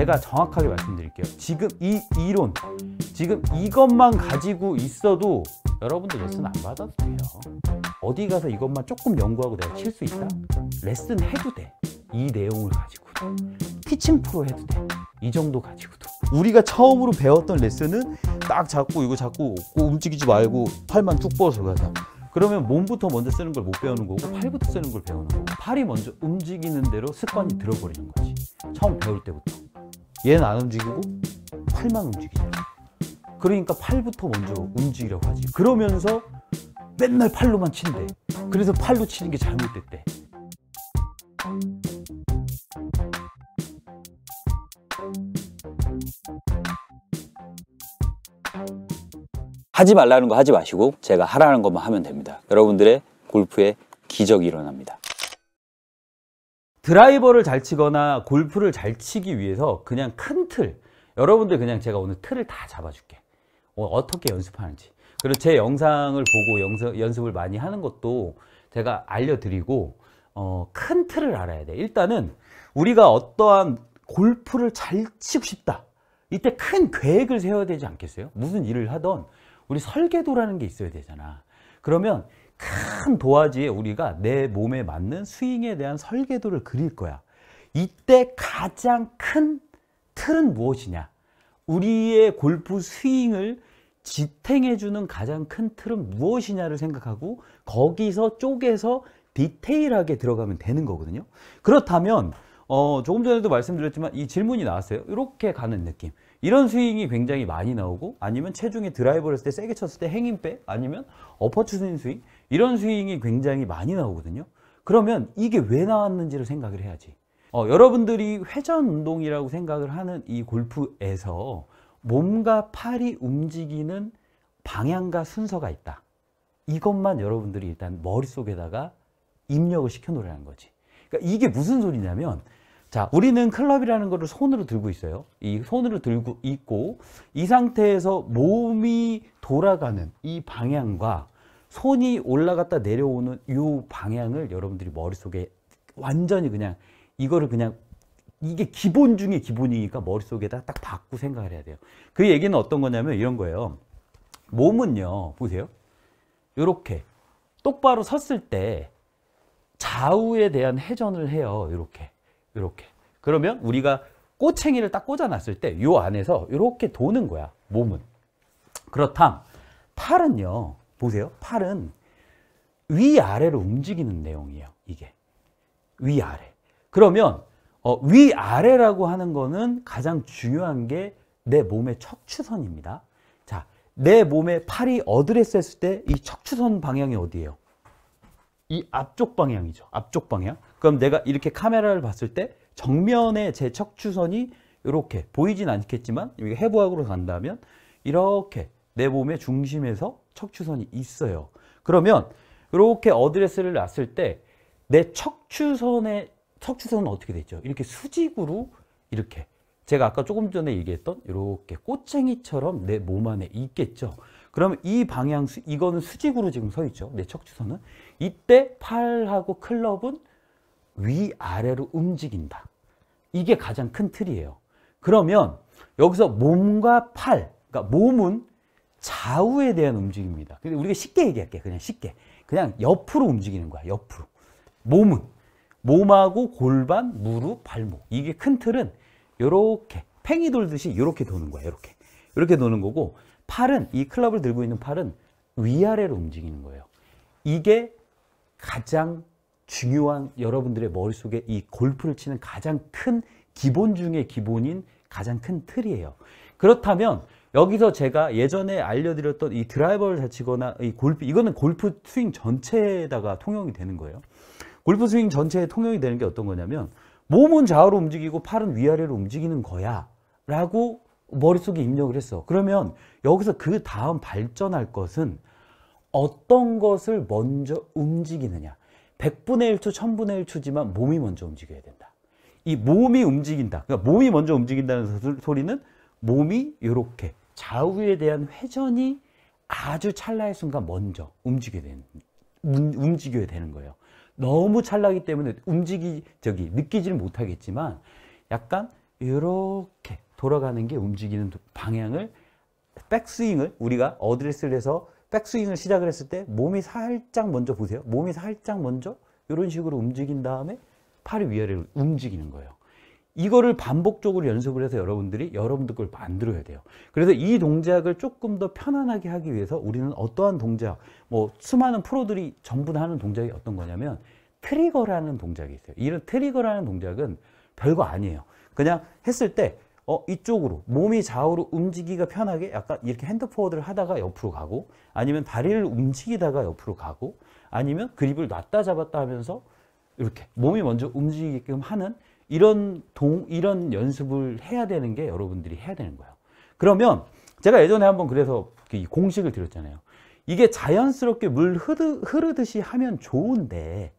제가 정확하게 말씀드릴게요 지금 이 이론 지금 이것만 가지고 있어도 여러분들 레슨 안 받아도 돼요 어디 가서 이것만 조금 연구하고 내가 칠 수 있다? 레슨 해도 돼이 내용을 가지고도 피칭 프로 해도 돼이 정도 가지고도 우리가 처음으로 배웠던 레슨은 딱 잡고 이거 잡고 움직이지 말고 팔만 쭉 뻗어서 가자 그러면 몸부터 먼저 쓰는 걸 못 배우는 거고 팔부터 쓰는 걸 배우는 거고 팔이 먼저 움직이는 대로 습관이 들어버리는 거지 처음 배울 때부터 얘는 안 움직이고 팔만 움직이잖아 그러니까 팔부터 먼저 움직이려고 하지 그러면서 맨날 팔로만 친대 그래서 팔로 치는 게 잘못됐대 하지 말라는 거 하지 마시고 제가 하라는 것만 하면 됩니다 여러분들의 골프에 기적이 일어납니다 드라이버를 잘 치거나 골프를 잘 치기 위해서 그냥 큰 틀 여러분들 그냥 제가 오늘 틀을 다 잡아줄게 어, 어떻게 연습하는지 그리고 제 영상을 보고 영서, 연습을 많이 하는 것도 제가 알려드리고 어, 큰 틀을 알아야 돼 일단은 우리가 어떠한 골프를 잘 치고 싶다 이때 큰 계획을 세워야 되지 않겠어요? 무슨 일을 하던 우리 설계도라는 게 있어야 되잖아 그러면 큰 도화지에 우리가 내 몸에 맞는 스윙에 대한 설계도를 그릴 거야. 이때 가장 큰 틀은 무엇이냐? 우리의 골프 스윙을 지탱해주는 가장 큰 틀은 무엇이냐를 생각하고 거기서 쪼개서 디테일하게 들어가면 되는 거거든요. 그렇다면 어, 조금 전에도 말씀드렸지만 이 질문이 나왔어요. 이렇게 가는 느낌. 이런 스윙이 굉장히 많이 나오고 아니면 체중에 드라이버를 했을 때 세게 쳤을 때 행인백 아니면 어퍼츠 스윙 스윙 이런 스윙이 굉장히 많이 나오거든요. 그러면 이게 왜 나왔는지를 생각을 해야지. 어, 여러분들이 회전 운동이라고 생각을 하는 이 골프에서 몸과 팔이 움직이는 방향과 순서가 있다. 이것만 여러분들이 일단 머릿속에다가 입력을 시켜 놓으라는 거지. 그러니까 이게 무슨 소리냐면 자, 우리는 클럽이라는 것을 손으로 들고 있어요. 이 손으로 들고 있고 이 상태에서 몸이 돌아가는 이 방향과 손이 올라갔다 내려오는 이 방향을 여러분들이 머릿속에 완전히 그냥 이거를 그냥 이게 기본 중에 기본이니까 머릿속에다 딱 받고 생각을 해야 돼요. 그 얘기는 어떤 거냐면 이런 거예요. 몸은요. 보세요. 이렇게 똑바로 섰을 때 좌우에 대한 회전을 해요. 이렇게. 이렇게. 그러면 우리가 꼬챙이를 딱 꽂아놨을 때이 안에서 이렇게 도는 거야, 몸은. 그렇다. 팔은요, 보세요. 팔은 위아래로 움직이는 내용이에요, 이게. 위아래. 그러면 어, 위아래라고 하는 거는 가장 중요한 게 내 몸의 척추선입니다. 자, 내 몸의 팔이 어드레스 했을 때 이 척추선 방향이 어디예요? 이 앞쪽 방향이죠. 앞쪽 방향. 그럼 내가 이렇게 카메라를 봤을 때 정면에 제 척추선이 이렇게 보이진 않겠지만 여기 해부학으로 간다면 이렇게 내 몸의 중심에서 척추선이 있어요. 그러면 이렇게 어드레스를 놨을 때 내 척추선의 척추선은 어떻게 되죠? 이렇게 수직으로 이렇게 제가 아까 조금 전에 얘기했던 이렇게 꼬챙이처럼 내 몸 안에 있겠죠. 그러면 이 방향, 이거는 수직으로 지금 서 있죠. 내 척추선은. 이때 팔하고 클럽은 위아래로 움직인다. 이게 가장 큰 틀이에요. 그러면 여기서 몸과 팔, 그러니까 몸은 좌우에 대한 움직임입니다. 근데 우리가 쉽게 얘기할게. 그냥 쉽게. 그냥 옆으로 움직이는 거야. 옆으로. 몸은 몸하고 골반, 무릎, 발목. 이게 큰 틀은 이렇게 팽이 돌듯이 이렇게 도는 거야. 이렇게. 이렇게 도는 거고 팔은 이 클럽을 들고 있는 팔은 위아래로 움직이는 거예요. 이게 가장 중요한 여러분들의 머릿속에 이 골프를 치는 가장 큰 기본 중의 기본인 가장 큰 틀이에요. 그렇다면 여기서 제가 예전에 알려드렸던 이 드라이버를 다 치거나 이 골프 이거는 골프 스윙 전체에다가 통용이 되는 거예요. 골프 스윙 전체에 통용이 되는 게 어떤 거냐면 몸은 좌우로 움직이고 팔은 위아래로 움직이는 거야 라고 머릿속에 입력을 했어. 그러면 여기서 그 다음 발전할 것은 어떤 것을 먼저 움직이느냐 100분의 1초, 1000분의 1초지만 몸이 먼저 움직여야 된다. 이 몸이 움직인다. 그러니까 몸이 먼저 움직인다는 소리는 몸이 이렇게 좌우에 대한 회전이 아주 찰나의 순간 먼저 움직여야 되는, 움직여야 되는 거예요. 너무 찰나기 때문에 움직이, 저기, 느끼지는 못하겠지만 약간 이렇게 돌아가는 게 움직이는 방향을 백스윙을 우리가 어드레스를 해서 백스윙을 시작을 했을 때 몸이 살짝 먼저 보세요. 몸이 살짝 먼저 이런 식으로 움직인 다음에 팔이 위아래로 움직이는 거예요. 이거를 반복적으로 연습을 해서 여러분들이 여러분들 걸 만들어야 돼요. 그래서 이 동작을 조금 더 편안하게 하기 위해서 우리는 어떠한 동작, 뭐 수많은 프로들이 전부 다 하는 동작이 어떤 거냐면 트리거라는 동작이 있어요. 이런 트리거라는 동작은 별거 아니에요. 그냥 했을 때어 이쪽으로 몸이 좌우로 움직이기가 편하게 약간 이렇게 핸드포워드를 하다가 옆으로 가고 아니면 다리를 움직이다가 옆으로 가고 아니면 그립을 놨다 잡았다 하면서 이렇게 몸이 먼저 움직이게끔 하는 이런 동 이런 연습을 해야 되는 게 여러분들이 해야 되는 거예요. 그러면 제가 예전에 한번 그래서 그 공식을 드렸잖아요. 이게 자연스럽게 물 흐르, 흐르듯이 하면 좋은데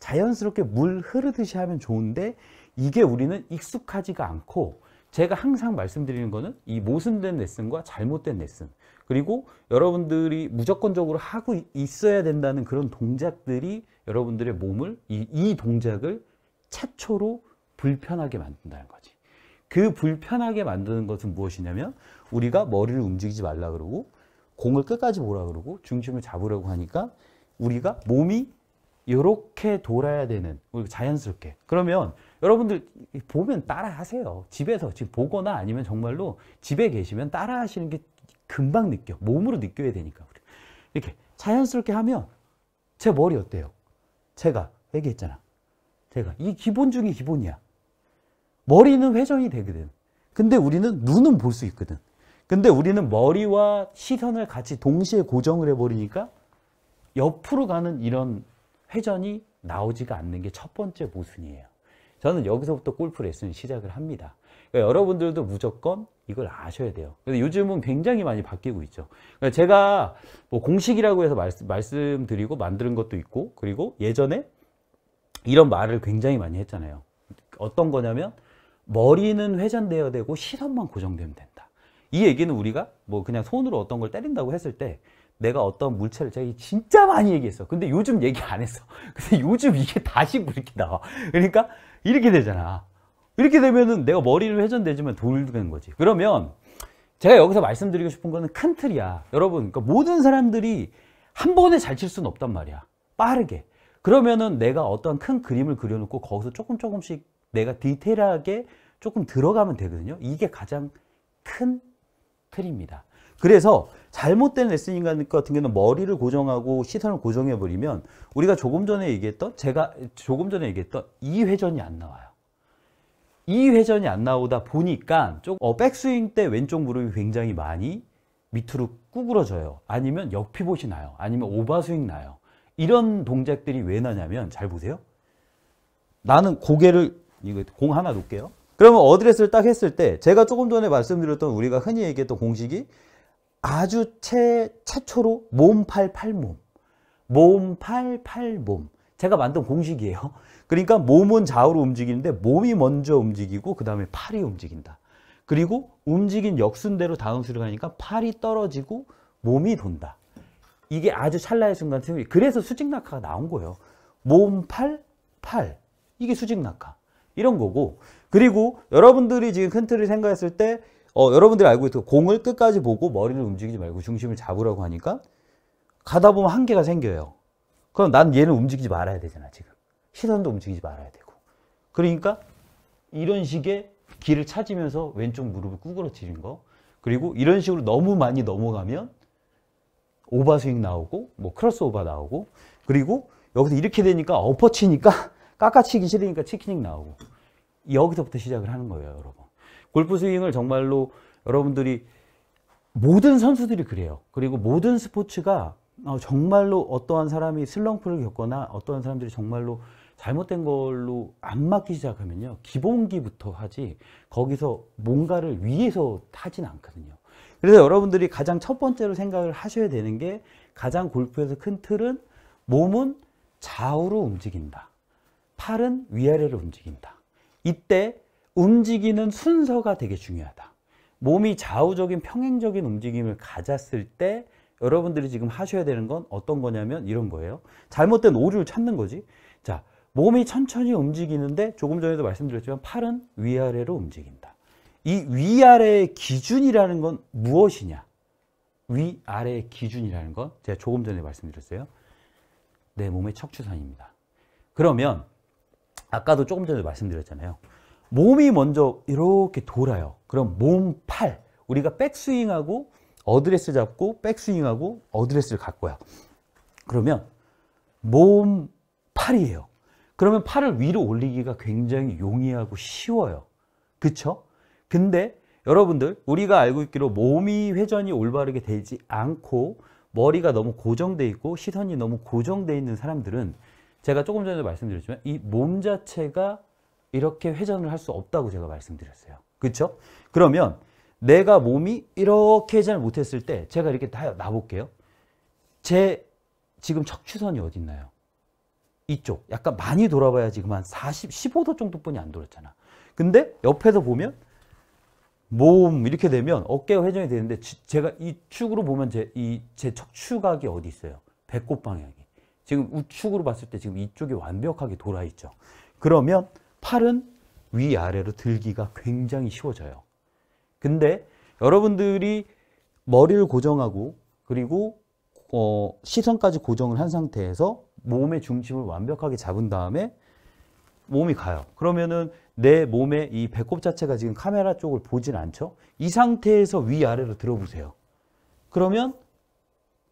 자연스럽게 물 흐르듯이 하면 좋은데 이게 우리는 익숙하지가 않고 제가 항상 말씀드리는 거는 이 모순된 레슨과 잘못된 레슨 그리고 여러분들이 무조건적으로 하고 있어야 된다는 그런 동작들이 여러분들의 몸을 이, 이 동작을 최초로 불편하게 만든다는 거지 그 불편하게 만드는 것은 무엇이냐면 우리가 머리를 움직이지 말라 그러고 공을 끝까지 보라 그러고 중심을 잡으려고 하니까 우리가 몸이 이렇게 돌아야 되는 자연스럽게 그러면 여러분들 보면 따라 하세요. 집에서 지금 보거나 아니면 정말로 집에 계시면 따라 하시는 게 금방 느껴. 몸으로 느껴야 되니까. 이렇게 자연스럽게 하면 제 머리 어때요? 제가 얘기했잖아. 제가 이 기본 중에 기본이야. 머리는 회전이 되거든. 근데 우리는 눈은 볼 수 있거든. 근데 우리는 머리와 시선을 같이 동시에 고정을 해버리니까 옆으로 가는 이런 회전이 나오지가 않는 게 첫 번째 모순이에요. 저는 여기서부터 골프 레슨 시작을 합니다. 그러니까 여러분들도 무조건 이걸 아셔야 돼요. 근데 요즘은 굉장히 많이 바뀌고 있죠. 그러니까 제가 뭐 공식이라고 해서 말씀, 말씀드리고 만드는 것도 있고 그리고 예전에 이런 말을 굉장히 많이 했잖아요. 어떤 거냐면 머리는 회전되어야 되고 시선만 고정되면 된다. 이 얘기는 우리가 뭐 그냥 손으로 어떤 걸 때린다고 했을 때 내가 어떤 물체를 제가 진짜 많이 얘기했어. 근데 요즘 얘기 안 했어. 근데 요즘 이게 다시 이렇게 나와. 그러니까 이렇게 되잖아. 이렇게 되면은 내가 머리를 회전되지만 돌 되는 거지. 그러면 제가 여기서 말씀드리고 싶은 거는 큰 틀이야. 여러분, 그러니까 모든 사람들이 한 번에 잘 칠 수는 없단 말이야. 빠르게. 그러면은 내가 어떤 큰 그림을 그려놓고 거기서 조금 조금씩 내가 디테일하게 조금 들어가면 되거든요. 이게 가장 큰 틀입니다. 그래서 잘못된 레슨 인간 같은 경우는 머리를 고정하고 시선을 고정해 버리면 우리가 조금 전에 얘기했던 제가 조금 전에 얘기했던 이 회전이 안 나와요. 이 회전이 안 나오다 보니까 좀 어, 백스윙 때 왼쪽 무릎이 굉장히 많이 밑으로 구부러져요. 아니면 역피봇이 나요. 아니면 오버스윙 나요. 이런 동작들이 왜 나냐면 잘 보세요. 나는 고개를 이거 공 하나 놓을게요. 그러면 어드레스를 딱 했을 때 제가 조금 전에 말씀드렸던 우리가 흔히 얘기했던 공식이 아주 최, 최초로 몸 팔 팔몸 몸 팔 팔몸 제가 만든 공식이에요 그러니까 몸은 좌우로 움직이는데 몸이 먼저 움직이고 그 다음에 팔이 움직인다 그리고 움직인 역순대로 다운스로 가니까 팔이 떨어지고 몸이 돈다 이게 아주 찰나의 순간 생이 그래서 수직낙하가 나온 거예요 몸, 팔, 팔 이게 수직낙하 이런 거고 그리고 여러분들이 지금 큰 틀을 생각했을 때 어, 여러분들이 알고 있죠. 공을 끝까지 보고 머리를 움직이지 말고 중심을 잡으라고 하니까 가다 보면 한계가 생겨요. 그럼 난 얘는 움직이지 말아야 되잖아, 지금. 시선도 움직이지 말아야 되고. 그러니까 이런 식의 길을 찾으면서 왼쪽 무릎을 구부러뜨리는 거. 그리고 이런 식으로 너무 많이 넘어가면 오버 스윙 나오고 뭐 크로스 오버 나오고 그리고 여기서 이렇게 되니까 엎어치니까 깎아치기 싫으니까 치킨닝 나오고 여기서부터 시작을 하는 거예요, 여러분. 골프 스윙을 정말로 여러분들이 모든 선수들이 그래요. 그리고 모든 스포츠가 어, 정말로 어떠한 사람이 슬럼프를 겪거나 어떠한 사람들이 정말로 잘못된 걸로 안 맞기 시작하면요. 기본기부터 하지 거기서 뭔가를 위해서 하진 않거든요. 그래서 여러분들이 가장 첫 번째로 생각을 하셔야 되는 게 가장 골프에서 큰 틀은 몸은 좌우로 움직인다. 팔은 위아래로 움직인다. 이때 움직이는 순서가 되게 중요하다. 몸이 좌우적인 평행적인 움직임을 가졌을 때 여러분들이 지금 하셔야 되는 건 어떤 거냐면 이런 거예요. 잘못된 오류를 찾는 거지. 자, 몸이 천천히 움직이는데 조금 전에도 말씀드렸지만 팔은 위아래로 움직인다. 이 위아래의 기준이라는 건 무엇이냐? 위아래의 기준이라는 건 제가 조금 전에 말씀드렸어요. 내 몸의 척추산입니다. 그러면 아까도 조금 전에 말씀드렸잖아요. 몸이 먼저 이렇게 돌아요. 그럼 몸, 팔. 우리가 백스윙하고 어드레스 잡고 백스윙하고 어드레스를 갖고요. 그러면 몸, 팔이에요. 그러면 팔을 위로 올리기가 굉장히 용이하고 쉬워요. 그쵸? 근데 여러분들 우리가 알고 있기로 몸이 회전이 올바르게 되지 않고 머리가 너무 고정되어 있고 시선이 너무 고정되어 있는 사람들은 제가 조금 전에 말씀드렸지만 이 몸 자체가 이렇게 회전을 할 수 없다고 제가 말씀드렸어요. 그렇죠? 그러면 내가 몸이 이렇게 회전을 못했을 때 제가 이렇게 다 나볼게요. 제 지금 척추선이 어디 있나요? 이쪽 약간 많이 돌아봐야 지금 한 40, 15도 정도뿐이 안 돌았잖아. 근데 옆에서 보면 몸 이렇게 되면 어깨가 회전이 되는데 지, 제가 이 축으로 보면 제 이 제 척추각이 어디 있어요? 배꼽 방향이. 지금 우측으로 봤을 때 지금 이쪽이 완벽하게 돌아 있죠. 그러면 팔은 위아래로 들기가 굉장히 쉬워져요. 근데 여러분들이 머리를 고정하고 그리고 어, 시선까지 고정을 한 상태에서 몸의 중심을 완벽하게 잡은 다음에 몸이 가요. 그러면은 내 몸의 이 배꼽 자체가 지금 카메라 쪽을 보진 않죠. 이 상태에서 위아래로 들어보세요. 그러면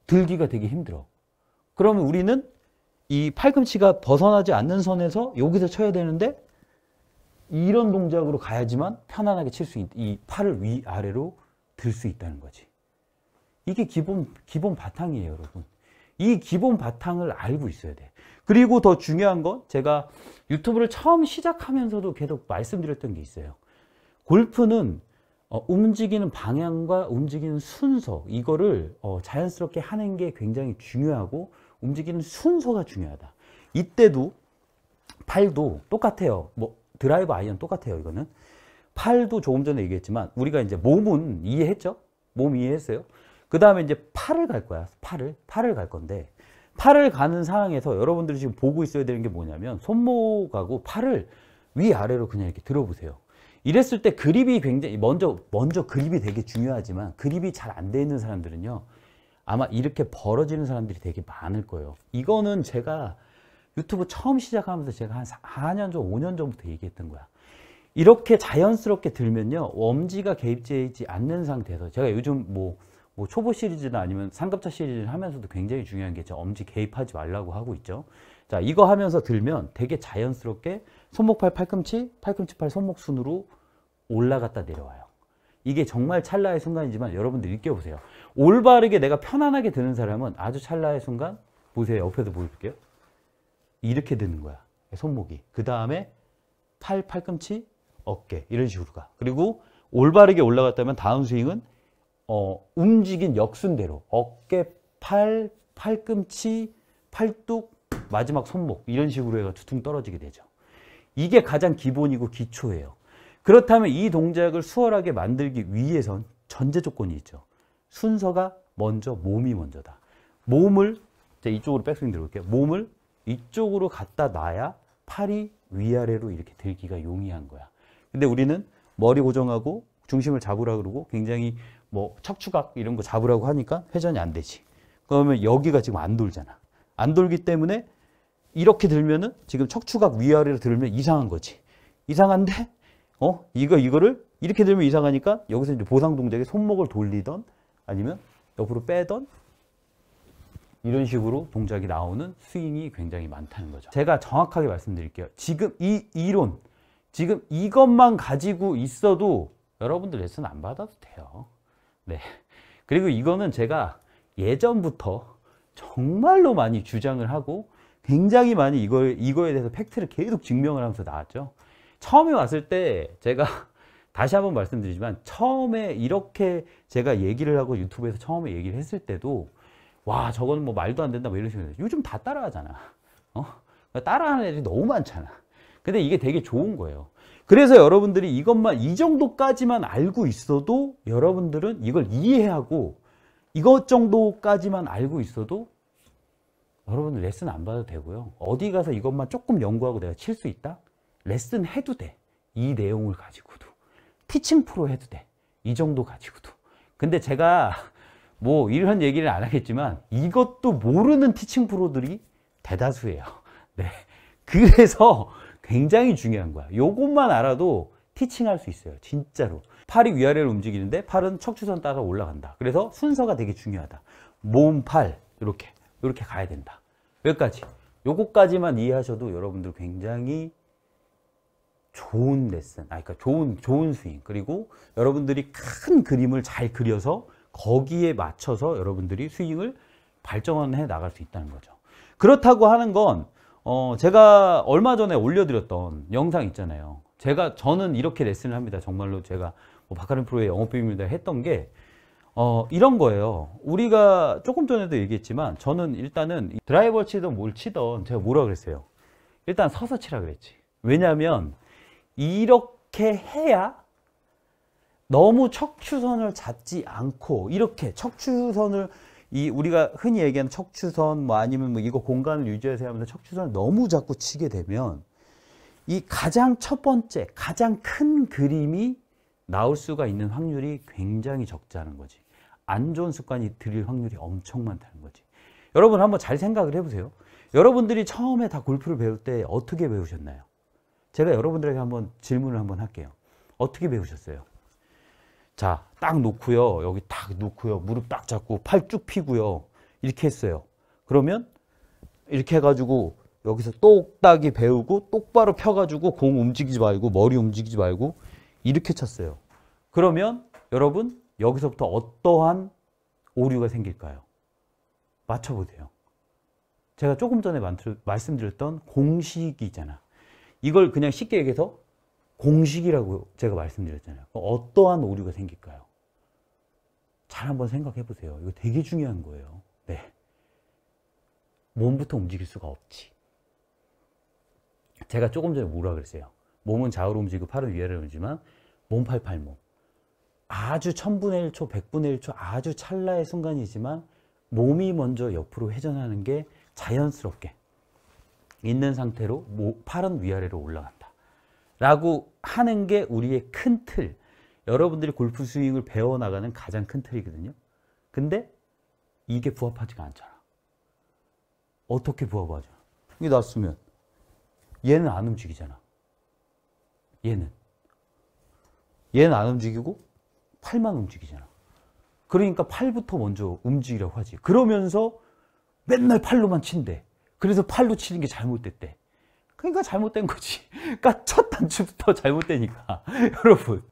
들기가 되게 힘들어. 그러면 우리는 이 팔꿈치가 벗어나지 않는 선에서 여기서 쳐야 되는데 이런 동작으로 가야지만 편안하게 칠 수 있, 이 팔을 위아래로 들 수 있다는 거지. 이게 기본, 기본 바탕이에요, 여러분. 이 기본 바탕을 알고 있어야 돼. 그리고 더 중요한 건 제가 유튜브를 처음 시작하면서도 계속 말씀드렸던 게 있어요. 골프는 어, 움직이는 방향과 움직이는 순서 이거를 어, 자연스럽게 하는 게 굉장히 중요하고 움직이는 순서가 중요하다. 이때도 팔도 똑같아요. 뭐 드라이브 아이언 똑같아요 이거는 팔도 조금 전에 얘기했지만 우리가 이제 몸은 이해했죠? 몸 이해했어요? 그 다음에 이제 팔을 갈 거야 팔을 팔을 갈 건데 팔을 가는 상황에서 여러분들이 지금 보고 있어야 되는 게 뭐냐면 손목하고 팔을 위아래로 그냥 이렇게 들어보세요 이랬을 때 그립이 굉장히 먼저 먼저 그립이 되게 중요하지만 그립이 잘 안 돼 있는 사람들은요 아마 이렇게 벌어지는 사람들이 되게 많을 거예요 이거는 제가 유튜브 처음 시작하면서 제가 한 4년 전, 5년 전부터 얘기했던 거야. 이렇게 자연스럽게 들면요. 엄지가 개입되지 않는 상태에서 제가 요즘 뭐, 뭐 초보 시리즈나 아니면 상급자 시리즈를 하면서도 굉장히 중요한 게저 엄지 개입하지 말라고 하고 있죠. 자, 이거 하면서 들면 되게 자연스럽게 손목 팔 팔꿈치, 팔꿈치 팔 손목 순으로 올라갔다 내려와요. 이게 정말 찰나의 순간이지만 여러분들 느껴보세요. 올바르게 내가 편안하게 드는 사람은 아주 찰나의 순간 보세요. 옆에서 보여줄게요. 이렇게 되는 거야. 손목이. 그 다음에 팔, 팔꿈치, 어깨 이런 식으로 가. 그리고 올바르게 올라갔다면 다음 스윙은 어, 움직인 역순대로 어깨, 팔, 팔꿈치, 팔뚝, 마지막 손목 이런 식으로 해가 두둥 떨어지게 되죠. 이게 가장 기본이고 기초예요. 그렇다면 이 동작을 수월하게 만들기 위해선 전제 조건이 있죠. 순서가 먼저 몸이 먼저다. 몸을 이쪽으로 백스윙 들어올게요. 몸을 이쪽으로 갖다 놔야 팔이 위아래로 이렇게 들기가 용이한 거야. 근데 우리는 머리 고정하고 중심을 잡으라 그러고 굉장히 뭐 척추각 이런 거 잡으라고 하니까 회전이 안 되지. 그러면 여기가 지금 안 돌잖아. 안 돌기 때문에 이렇게 들면은 지금 척추각 위아래로 들면 이상한 거지. 이상한데 어 이거 이거를 이렇게 들면 이상하니까 여기서 이제 보상 동작에 손목을 돌리던 아니면 옆으로 빼던 이런 식으로 동작이 나오는 스윙이 굉장히 많다는 거죠. 제가 정확하게 말씀드릴게요. 지금 이 이론, 지금 이것만 가지고 있어도 여러분들 레슨 안 받아도 돼요. 네. 그리고 이거는 제가 예전부터 정말로 많이 주장을 하고 굉장히 많이 이걸, 이거에 대해서 팩트를 계속 증명을 하면서 나왔죠. 처음에 왔을 때 제가 다시 한번 말씀드리지만 처음에 이렇게 제가 얘기를 하고 유튜브에서 처음에 얘기를 했을 때도 와 저건 뭐 말도 안 된다 뭐 이러시면 요즘 다 따라하잖아 어? 그러니까 따라하는 애들이 너무 많잖아 근데 이게 되게 좋은 거예요 그래서 여러분들이 이것만 이 정도까지만 알고 있어도 여러분들은 이걸 이해하고 이것 정도까지만 알고 있어도 여러분 레슨 안 받아도 되고요 어디 가서 이것만 조금 연구하고 내가 칠 수 있다? 레슨 해도 돼 이 내용을 가지고도 티칭 프로 해도 돼 이 정도 가지고도 근데 제가 뭐 이런 얘기를 안 하겠지만 이것도 모르는 티칭 프로들이 대다수예요. 네. 그래서 굉장히 중요한 거야. 요것만 알아도 티칭할 수 있어요. 진짜로. 팔이 위아래로 움직이는데 팔은 척추선 따라 올라간다. 그래서 순서가 되게 중요하다. 몸, 팔 이렇게 이렇게 가야 된다. 여기까지. 요것까지만 이해하셔도 여러분들 굉장히 좋은 레슨, 아, 그러니까 좋은 좋은 스윙 그리고 여러분들이 큰 그림을 잘 그려서 거기에 맞춰서 여러분들이 수익을 발전해 나갈 수 있다는 거죠. 그렇다고 하는 건 어, 제가 얼마 전에 올려드렸던 영상 있잖아요. 제가 저는 이렇게 레슨을 합니다. 정말로 제가 뭐 박하림 프로의 영업비밀입니다 했던 게 어, 이런 거예요. 우리가 조금 전에도 얘기했지만 저는 일단은 드라이버 치든 뭘 치든 제가 뭐라 그랬어요. 일단 서서 치라 그랬지. 왜냐하면 이렇게 해야 너무 척추선을 잡지 않고 이렇게 척추선을 이 우리가 흔히 얘기하는 척추선 뭐 아니면 뭐 이거 공간을 유지해서 하면서 척추선을 너무 자꾸 치게 되면 이 가장 첫 번째 가장 큰 그림이 나올 수가 있는 확률이 굉장히 적다는 거지 안 좋은 습관이 들일 확률이 엄청 많다는 거지 여러분 한번 잘 생각을 해보세요 여러분들이 처음에 다 골프를 배울 때 어떻게 배우셨나요? 제가 여러분들에게 한번 질문을 한번 할게요 어떻게 배우셨어요? 자, 딱 놓고요. 여기 딱 놓고요. 무릎 딱 잡고 팔 쭉 피고요. 이렇게 했어요. 그러면 이렇게 해가지고 여기서 똑딱이 배우고 똑바로 펴가지고 공 움직이지 말고 머리 움직이지 말고 이렇게 쳤어요. 그러면 여러분 여기서부터 어떠한 오류가 생길까요? 맞춰보세요. 제가 조금 전에 말씀드렸던 공식이잖아. 이걸 그냥 쉽게 얘기해서 공식이라고 제가 말씀드렸잖아요. 어떠한 오류가 생길까요? 잘 한번 생각해 보세요. 이거 되게 중요한 거예요. 네. 몸부터 움직일 수가 없지. 제가 조금 전에 뭐라 그랬어요. 몸은 좌우로 움직이고 팔은 위아래로 움직이지만 몸팔팔몸. 아주 천분의 1초, 백분의 1초 아주 찰나의 순간이지만 몸이 먼저 옆으로 회전하는 게 자연스럽게 있는 상태로 팔은 위아래로 올라간다. 라고 하는 게 우리의 큰 틀, 여러분들이 골프 스윙을 배워나가는 가장 큰 틀이거든요. 근데 이게 부합하지가 않잖아. 어떻게 부합하죠? 이게 놨으면 얘는 안 움직이잖아. 얘는. 얘는 안 움직이고 팔만 움직이잖아. 그러니까 팔부터 먼저 움직이려고 하지. 그러면서 맨날 팔로만 친대. 그래서 팔로 치는 게 잘못됐대. 그러니까 잘못된 거지. 그러니까 첫 단추부터 잘못되니까. 여러분,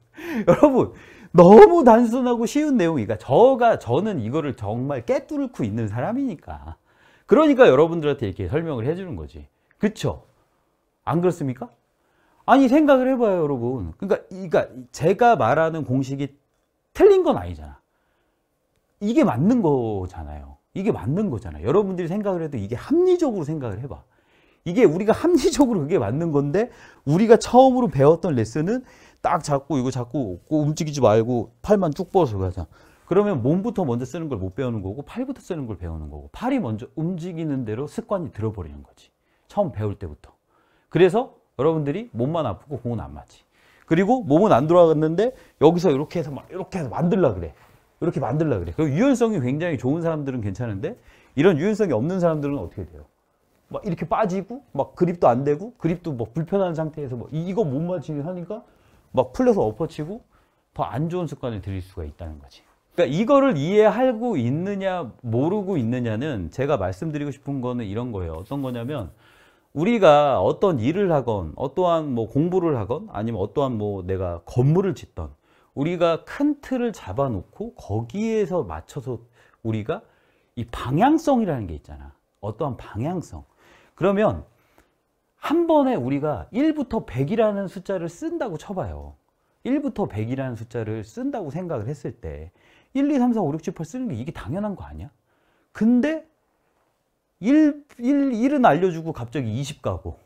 여러분 너무 단순하고 쉬운 내용이니까 저가 저는 이거를 정말 깨뚫고 있는 사람이니까. 그러니까 여러분들한테 이렇게 설명을 해주는 거지. 그쵸? 안 그렇습니까? 아니 생각을 해봐요 여러분 그러니까, 그러니까 제가 말하는 공식이 틀린 건 아니잖아 이게 맞는 거잖아요 이게 맞는 거잖아요 여러분들이 생각을 해도 이게 합리적으로 생각을 해봐 이게 우리가 합리적으로 그게 맞는 건데 우리가 처음으로 배웠던 레슨은 딱 잡고 이거 잡고 움직이지 말고 팔만 쭉 뻗어서 가자. 그러면 몸부터 먼저 쓰는 걸 못 배우는 거고 팔부터 쓰는 걸 배우는 거고 팔이 먼저 움직이는 대로 습관이 들어버리는 거지. 처음 배울 때부터. 그래서 여러분들이 몸만 아프고 공은 안 맞지. 그리고 몸은 안 돌아갔는데 여기서 이렇게 해서 막 이렇게 해서 만들라 그래. 이렇게 만들라 그래. 그리 유연성이 굉장히 좋은 사람들은 괜찮은데 이런 유연성이 없는 사람들은 어떻게 돼요? 막 이렇게 빠지고 막 그립도 안 되고 그립도 뭐 불편한 상태에서 뭐 이거 못 맞추니 하니까 막 풀려서 엎어치고 더 안 좋은 습관을 들일 수가 있다는 거지. 그러니까 이거를 이해하고 있느냐 모르고 있느냐는 제가 말씀드리고 싶은 거는 이런 거예요. 어떤 거냐면 우리가 어떤 일을 하건 어떠한 뭐 공부를 하건 아니면 어떠한 뭐 내가 건물을 짓던 우리가 큰 틀을 잡아놓고 거기에서 맞춰서 우리가 이 방향성이라는 게 있잖아. 어떠한 방향성. 그러면 한 번에 우리가 1부터 100이라는 숫자를 쓴다고 쳐봐요. 1부터 100이라는 숫자를 쓴다고 생각을 했을 때 1, 2, 3, 4, 5, 6, 7, 8 쓰는 게 이게 당연한 거 아니야? 근데 1, 1, 1은 알려주고 갑자기 20 가고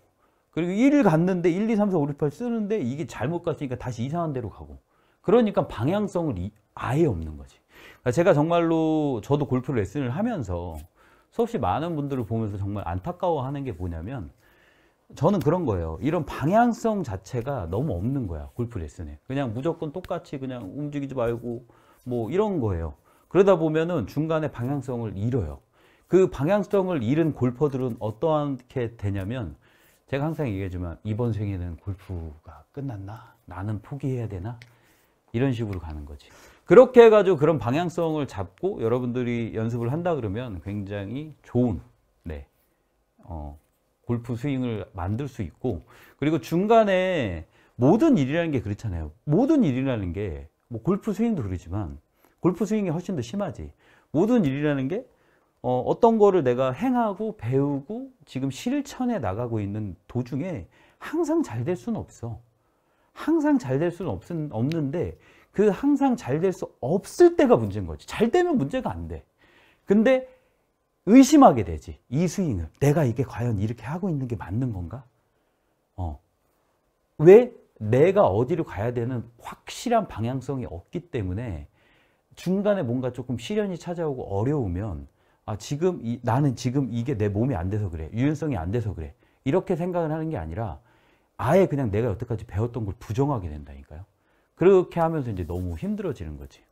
그리고 1을 갔는데 1, 2, 3, 4, 5, 6, 8 쓰는데 이게 잘못 갔으니까 다시 이상한 데로 가고 그러니까 방향성을 아예 없는 거지 그러니까 제가 정말로 저도 골프 레슨을 하면서 수없이 많은 분들을 보면서 정말 안타까워하는 게 뭐냐면 저는 그런 거예요. 이런 방향성 자체가 너무 없는 거야. 골프 레슨에. 그냥 무조건 똑같이 그냥 움직이지 말고 뭐 이런 거예요. 그러다 보면은 중간에 방향성을 잃어요. 그 방향성을 잃은 골퍼들은 어떠하게 되냐면 제가 항상 얘기하지만 이번 생에는 골프가 끝났나? 나는 포기해야 되나? 이런 식으로 가는 거지. 그렇게 해가지고 그런 방향성을 잡고 여러분들이 연습을 한다 그러면 굉장히 좋은 네, 어, 골프 스윙을 만들 수 있고 그리고 중간에 모든 일이라는 게 그렇잖아요. 모든 일이라는 게 뭐 골프 스윙도 그러지만 골프 스윙이 훨씬 더 심하지. 모든 일이라는 게 어, 어떤 거를 내가 행하고 배우고 지금 실천해 나가고 있는 도중에 항상 잘 될 수는 없어. 항상 잘 될 수는 없은, 없는데 그 항상 잘 될 수 없을 때가 문제인 거지. 잘 되면 문제가 안 돼. 근데 의심하게 되지. 이 스윙을. 내가 이게 과연 이렇게 하고 있는 게 맞는 건가? 어. 왜 내가 어디로 가야 되는 확실한 방향성이 없기 때문에 중간에 뭔가 조금 시련이 찾아오고 어려우면 아 지금 이, 나는 지금 이게 내 몸이 안 돼서 그래 유연성이 안 돼서 그래 이렇게 생각을 하는 게 아니라 아예 그냥 내가 여태까지 배웠던 걸 부정하게 된다니까요 그렇게 하면서 이제 너무 힘들어지는 거지.